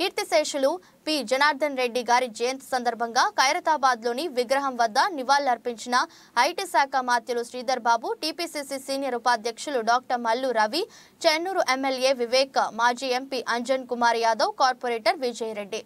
కీర్తిశేషులు పి జనార్దన్ రెడ్డి గారి జయంతి సందర్భంగా ఖైరతాబాద్లోని విగ్రహం వద్ద నివాళులర్పించిన ఐటీ శాఖ మాత్యులు శ్రీధర్ బాబు టీపీసీసీ సీనియర్ ఉపాధ్యక్షులు డాక్టర్ మల్లు రవి చెన్నూరు ఎమ్మెల్యే వివేక్ మాజీ ఎంపీ అంజన్ కుమార్ యాదవ్ కార్పొరేటర్ విజయరెడ్డి